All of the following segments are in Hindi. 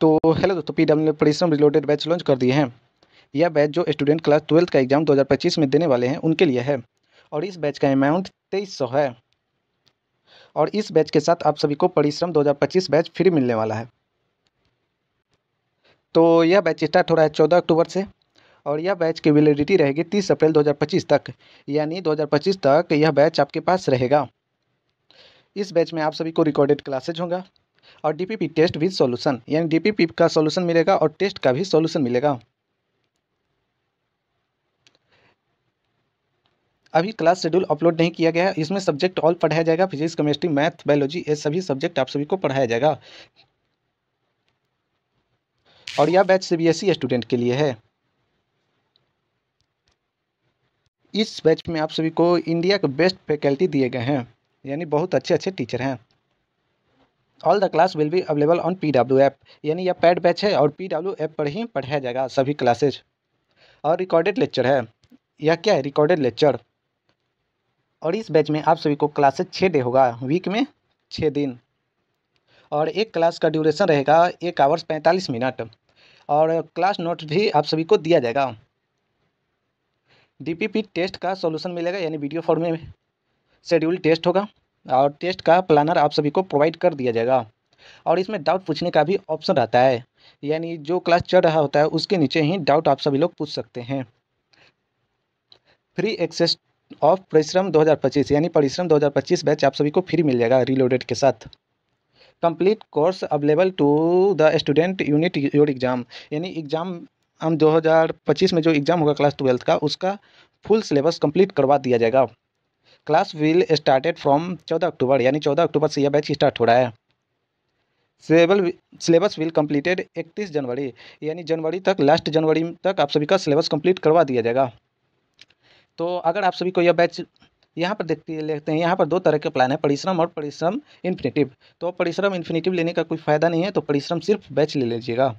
तो हेलो दोस्तों P W Parishram related batch launch कर दिए हैं यह बैच जो स्टूडेंट क्लास ट्वेल्थ का एग्जाम 2025 में देने वाले हैं उनके लिए है और इस बैच का अमाउंट तेईस सौ है और इस बैच के साथ आप सभी को परिश्रम 2025 बैच फ्री मिलने वाला है तो यह बैच स्टार्ट हो रहा है चौदह अक्टूबर से और यह बैच की वैलिडिटी रहेगी तीस अप्रैल दो तक यानी दो तक यह बैच आपके पास रहेगा इस बैच में आप सभी को रिकॉर्डेड क्लासेज होंगे और डीपीपी टेस्ट विद सॉल्यूशन यानी पी का सॉल्यूशन मिलेगा और टेस्ट का भी सॉल्यूशन मिलेगा अभी क्लास शेड्यूल अपलोड नहीं किया गया है इसमें सब्जेक्ट ऑल पढ़ाया जाएगा फिजिक्स केमिस्ट्री मैथ बायोलॉजी ये सभी सब्जेक्ट आप सभी को पढ़ाया जाएगा और यह बैच सीबीएसई स्टूडेंट के लिए है इस बैच में आप सभी को इंडिया के बेस्ट फैकल्टी दिए गए हैं यानी बहुत अच्छे अच्छे टीचर हैं all the class will be available on P W app यानी यह पैड बैच है और पी डब्ल्यू ऐप पर ही पढ़ाया जाएगा सभी क्लासेज और रिकॉर्डेड लेक्चर है यह क्या है रिकॉर्डेड लेक्चर और इस बैच में आप सभी को क्लासेज छः डे होगा वीक में छः दिन और एक क्लास का ड्यूरेशन रहेगा एक आवर्स पैंतालीस मिनट और क्लास नोट भी आप सभी को दिया जाएगा पी टेस्ट का सॉल्यूशन मिलेगा यानी वीडियो फॉर्म में शेड्यूल टेस्ट होगा और टेस्ट का प्लानर आप सभी को प्रोवाइड कर दिया जाएगा और इसमें डाउट पूछने का भी ऑप्शन रहता है यानी जो क्लास चल रहा होता है उसके नीचे ही डाउट आप सभी लोग पूछ सकते हैं फ्री एक्सेस ऑफ परिश्रम 2025 यानी परिश्रम 2025 बैच आप सभी को फ्री मिल जाएगा रिलोडेड के साथ complete course available to the student unit your exam यानी एग्ज़ाम हम 2025 में जो एग्ज़ाम होगा क्लास ट्वेल्थ का उसका फुल सिलेबस कंप्लीट करवा दिया जाएगा क्लास विल स्टार्टेड फ्रॉम चौदह अक्टूबर यानी चौदह अक्टूबर से यह बैच स्टार्ट हो रहा है सिलेबल सिलेबस विल कंप्लीटेड इकतीस जनवरी यानी जनवरी तक लास्ट जनवरी तक आप सभी का सिलेबस कम्प्लीट करवा दिया जाएगा तो अगर आप सभी को यह बैच यहाँ पर देखते लेते हैं यहाँ पर दो तरह के प्लान है परिश्रम और परिश्रम इन्फिनेटिव तो परिश्रम इन्फिनेटिव लेने का कोई फ़ायदा नहीं है तो परिश्रम सिर्फ बैच ले लीजिएगा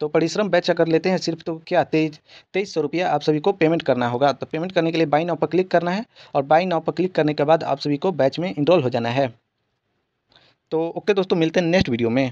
तो परिश्रम बैच अगर लेते हैं सिर्फ तो क्या तेईस तेईस सौ रुपया आप सभी को पेमेंट करना होगा तो पेमेंट करने के लिए बाई नाव पर क्लिक करना है और बाई नाव पर क्लिक करने के बाद आप सभी को बैच में इनरोल हो जाना है तो ओके दोस्तों मिलते हैं नेक्स्ट वीडियो में